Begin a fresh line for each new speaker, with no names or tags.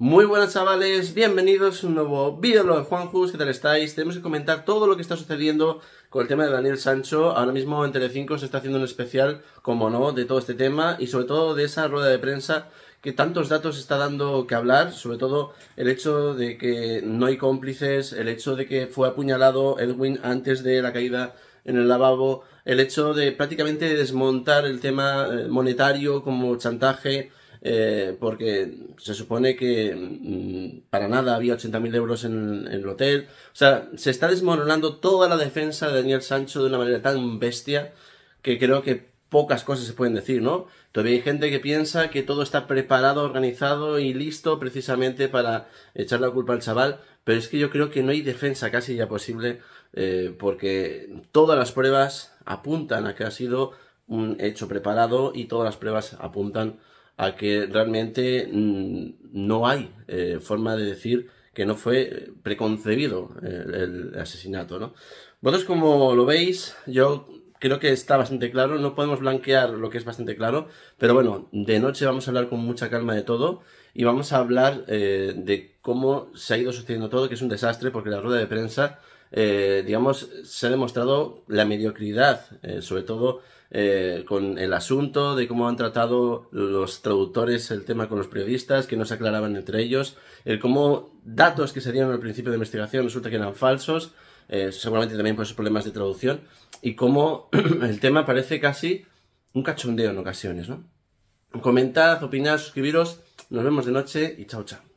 Muy buenas chavales, bienvenidos a un nuevo vídeo de Juanjus, ¿qué tal estáis? Tenemos que comentar todo lo que está sucediendo con el tema de Daniel Sancho, ahora mismo en Telecinco se está haciendo un especial, como no, de todo este tema y sobre todo de esa rueda de prensa que tantos datos está dando que hablar, sobre todo el hecho de que no hay cómplices, el hecho de que fue apuñalado Edwin antes de la caída en el lavabo, el hecho de prácticamente desmontar el tema eh, monetario como chantaje, eh, porque se supone que mm, para nada había 80.000 euros en, el hotel. O sea, se está desmoronando toda la defensa de Daniel Sancho de una manera tan bestia que creo que pocas cosas se pueden decir, ¿no? Todavía hay gente que piensa que todo está preparado, organizado y listo precisamente para echar la culpa al chaval, pero es que yo creo que no hay defensa casi ya posible eh, porque todas las pruebas apuntan a que ha sido un hecho preparado y todas las pruebas apuntan a que realmente mm, no hay eh, forma de decir que no fue eh, preconcebido eh, el, asesinato, ¿no? Vosotros como lo veis, yo creo que está bastante claro, no podemos blanquear lo que es bastante claro, pero bueno, de noche vamos a hablar con mucha calma de todo y vamos a hablar de cómo se ha ido sucediendo todo, que es un desastre porque la rueda de prensa eh, digamos, se ha demostrado la mediocridad, eh, sobre todo eh, con el asunto de cómo han tratado los traductores el tema con los periodistas, que no se aclaraban entre ellos, el cómo datos que se dieron al principio de investigación resulta que eran falsos, seguramente también por esos problemas de traducción, y cómo el tema parece casi un cachondeo en ocasiones, ¿no? Comentad, opinad, suscribiros, nos vemos de noche y chao chao.